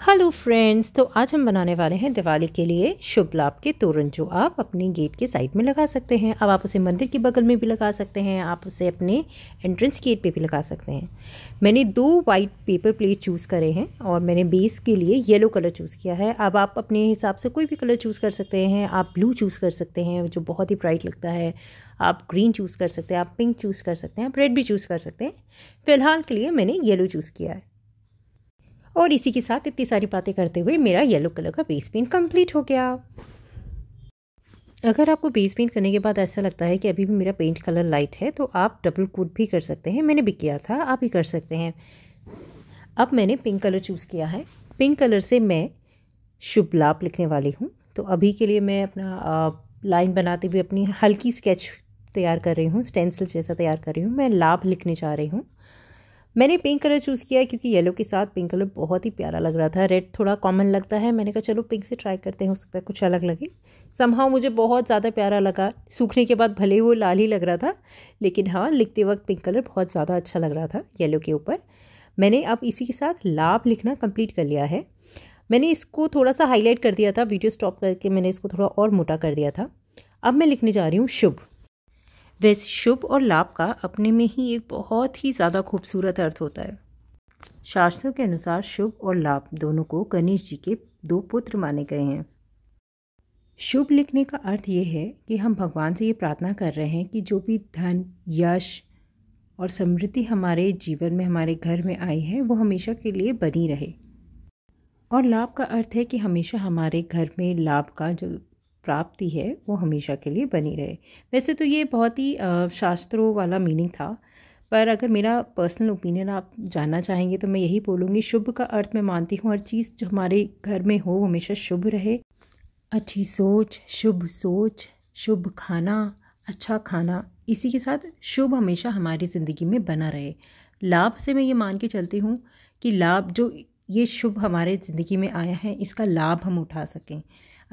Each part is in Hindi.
हेलो फ्रेंड्स तो आज हम बनाने वाले हैं दिवाली के लिए शुभ लाभ के तोरण जो आप अपने गेट के साइड में लगा सकते हैं अब आप उसे मंदिर के बगल में भी लगा सकते हैं आप उसे अपने एंट्रेंस गेट पे भी लगा सकते हैं मैंने दो वाइट पेपर प्लेट चूज़ करे हैं और मैंने बेस के लिए येलो कलर चूज़ किया है अब आप अपने हिसाब से कोई भी कलर चूज़ कर सकते हैं आप ब्लू चूज़ कर सकते हैं जो बहुत ही ब्राइट लगता है आप ग्रीन चूज़ कर सकते हैं आप पिंक चूज़ कर सकते हैं आप रेड भी चूज़ कर सकते हैं फ़िलहाल के लिए मैंने येलो चूज़ किया है और इसी के साथ इतनी सारी बातें करते हुए मेरा येलो कलर का बेस पेंट कंप्लीट हो गया अगर आपको बेस पेंट करने के बाद ऐसा लगता है कि अभी भी मेरा पेंट कलर लाइट है तो आप डबल कोट भी कर सकते हैं मैंने भी किया था आप भी कर सकते हैं अब मैंने पिंक कलर चूज़ किया है पिंक कलर से मैं शुभ लाभ लिखने वाली हूँ तो अभी के लिए मैं अपना लाइन बनाते हुए अपनी हल्की स्केच तैयार कर रही हूँ स्टेंसिल जैसा तैयार कर रही हूँ मैं लाभ लिखने जा रही हूँ मैंने पिंक कलर चूज़ किया क्योंकि येलो के साथ पिंक कलर बहुत ही प्यारा लग रहा था रेड थोड़ा कॉमन लगता है मैंने कहा चलो पिंक से ट्राई करते हैं हो सकता है कुछ अलग लगे समहाव मुझे बहुत ज़्यादा प्यारा लगा सूखने के बाद भले ही वो लाल ही लग रहा था लेकिन हाँ लिखते वक्त पिंक कलर बहुत ज़्यादा अच्छा लग रहा था येलो के ऊपर मैंने अब इसी के साथ लाभ लिखना कंप्लीट कर लिया है मैंने इसको थोड़ा सा हाईलाइट कर दिया था वीडियो स्टॉप करके मैंने इसको थोड़ा और मोटा कर दिया था अब मैं लिखने जा रही हूँ शुभ वैसे शुभ और लाभ का अपने में ही एक बहुत ही ज़्यादा खूबसूरत अर्थ होता है शास्त्रों के अनुसार शुभ और लाभ दोनों को गणेश जी के दो पुत्र माने गए हैं शुभ लिखने का अर्थ ये है कि हम भगवान से ये प्रार्थना कर रहे हैं कि जो भी धन यश और समृद्धि हमारे जीवन में हमारे घर में आई है वो हमेशा के लिए बनी रहे और लाभ का अर्थ है कि हमेशा हमारे घर में लाभ का जो प्राप्ति है वो हमेशा के लिए बनी रहे वैसे तो ये बहुत ही शास्त्रों वाला मीनिंग था पर अगर मेरा पर्सनल ओपिनियन आप जानना चाहेंगे तो मैं यही बोलूँगी शुभ का अर्थ मैं मानती हूँ हर चीज़ जो हमारे घर में हो हमेशा शुभ रहे अच्छी सोच शुभ सोच शुभ खाना अच्छा खाना इसी के साथ शुभ हमेशा हमारी ज़िंदगी में बना रहे लाभ से मैं ये मान के चलती हूँ कि लाभ जो ये शुभ हमारे ज़िंदगी में आया है इसका लाभ हम उठा सकें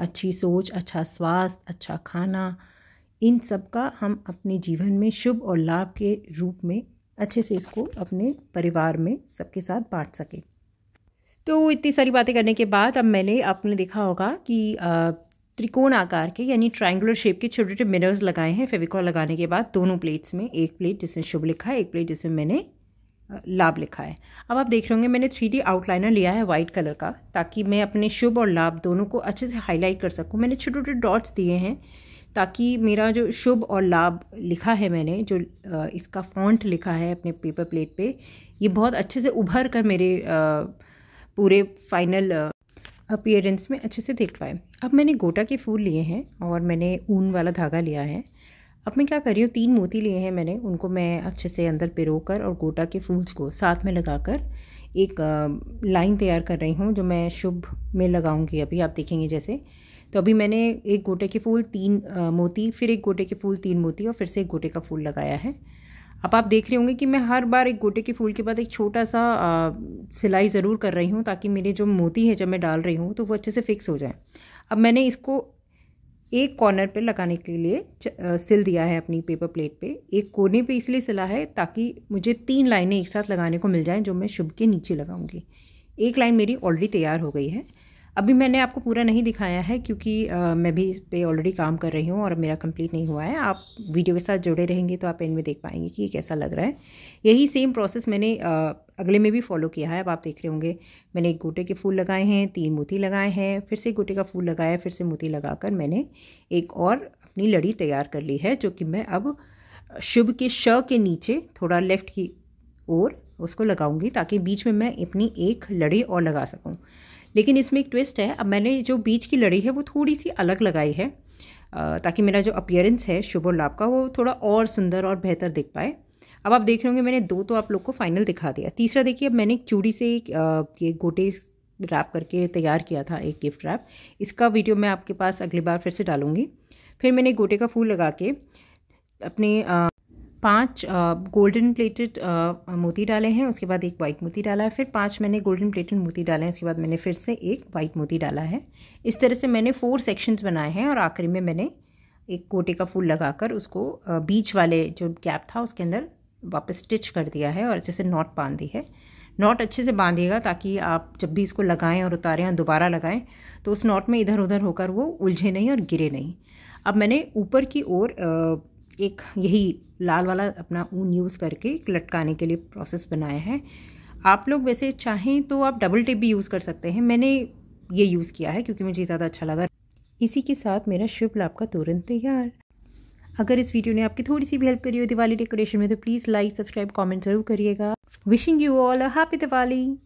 अच्छी सोच अच्छा स्वास्थ्य अच्छा खाना इन सब का हम अपने जीवन में शुभ और लाभ के रूप में अच्छे से इसको अपने परिवार में सबके साथ बांट सकें तो इतनी सारी बातें करने के बाद अब मैंने आपने देखा होगा कि त्रिकोण आकार के यानी ट्रायंगुलर शेप के छोटे छोटे मिरर्स लगाए हैं फेविकॉल लगाने के बाद दोनों प्लेट्स में एक प्लेट जिसमें शुभ लिखा है एक प्लेट जिसमें मैंने लाभ लिखा है अब आप देख रहे होंगे मैंने थ्री डी आउटलाइनर लिया है वाइट कलर का ताकि मैं अपने शुभ और लाभ दोनों को अच्छे से हाईलाइट कर सकूँ मैंने छोटे छोटे डॉट्स दिए हैं ताकि मेरा जो शुभ और लाभ लिखा है मैंने जो इसका फॉन्ट लिखा है अपने पेपर प्लेट पे ये बहुत अच्छे से उभर कर मेरे पूरे फाइनल अपियरेंस में अच्छे से देख पाए अब मैंने गोटा के फूल लिए हैं और मैंने ऊन वाला धागा लिया है अब मैं क्या कर रही हूँ तीन मोती लिए हैं मैंने उनको मैं अच्छे से अंदर पिरो कर और गोटा के फूल्स को साथ में लगाकर एक लाइन तैयार कर रही हूँ जो मैं शुभ में लगाऊंगी अभी आप देखेंगे जैसे तो अभी मैंने एक गोटे के फूल तीन आ, मोती फिर एक गोटे के फूल तीन मोती और फिर से एक गोटे का फूल लगाया है अब आप देख रहे होंगे कि मैं हर बार एक गोटे के फूल के बाद एक छोटा सा आ, सिलाई ज़रूर कर रही हूँ ताकि मेरे जो मोती है जब मैं डाल रही हूँ तो वो अच्छे से फिक्स हो जाए अब मैंने इसको एक कॉर्नर पे लगाने के लिए सिल दिया है अपनी पेपर प्लेट पे एक कोने पे इसलिए सिला है ताकि मुझे तीन लाइनें एक साथ लगाने को मिल जाएं जो मैं शुभ के नीचे लगाऊंगी एक लाइन मेरी ऑलरेडी तैयार हो गई है अभी मैंने आपको पूरा नहीं दिखाया है क्योंकि आ, मैं भी इस पर ऑलरेडी काम कर रही हूँ और मेरा कंप्लीट नहीं हुआ है आप वीडियो के साथ जुड़े रहेंगे तो आप इनमें देख पाएंगे कि ये कैसा लग रहा है यही सेम प्रोसेस मैंने आ, अगले में भी फॉलो किया है अब आप देख रहे होंगे मैंने एक गोटे के फूल लगाए हैं तीन मोती लगाए हैं फिर से गोटे का फूल लगाया फिर से मोती कर मैंने एक और अपनी लड़ी तैयार कर ली है जो कि मैं अब शुभ के श के नीचे थोड़ा लेफ्ट की ओर उसको लगाऊंगी ताकि बीच में मैं अपनी एक लड़ी और लगा सकूं लेकिन इसमें एक ट्विस्ट है अब मैंने जो बीच की लड़ी है वो थोड़ी सी अलग लगाई है ताकि मेरा जो अपियरेंस है शुभ और लाभ का वो थोड़ा और सुंदर और बेहतर दिख पाए अब आप देख रहे होंगे मैंने दो तो आप लोग को फाइनल दिखा दिया तीसरा देखिए अब मैंने एक चूड़ी से एक ये गोटे रैप करके तैयार किया था एक गिफ्ट रैप इसका वीडियो मैं आपके पास अगली बार फिर से डालूँगी फिर मैंने गोटे का फूल लगा के अपने पांच गोल्डन प्लेटेड मोती डाले हैं उसके बाद एक वाइट मोती डाला है फिर पांच मैंने गोल्डन प्लेटेड मोती डाले हैं उसके बाद मैंने फिर से एक वाइट मोती डाला है इस तरह से मैंने फोर सेक्शंस बनाए हैं और आखिरी में मैंने एक कोटे का फूल लगाकर उसको बीच वाले जो गैप था उसके अंदर वापस स्टिच कर दिया है और अच्छे से नॉट बांध दी है नॉट अच्छे से बांधिएगा ताकि आप जब भी इसको लगाएँ और उतारें और दोबारा लगाएँ तो उस नॉट में इधर उधर होकर वो उलझे नहीं और गिरे नहीं अब मैंने ऊपर की ओर एक यही लाल वाला अपना ऊन यूज़ करके एक लटकाने के लिए प्रोसेस बनाया है आप लोग वैसे चाहें तो आप डबल टेप भी यूज़ कर सकते हैं मैंने ये यूज़ किया है क्योंकि मुझे ज़्यादा अच्छा लगा इसी के साथ मेरा शुभ लाभ का तुरंत तैयार अगर इस वीडियो ने आपकी थोड़ी सी भी हेल्प करी हो दिवाली डेकोरेशन में तो प्लीज़ लाइक सब्सक्राइब कमेंट ज़रूर करिएगा wishing you all a happy Diwali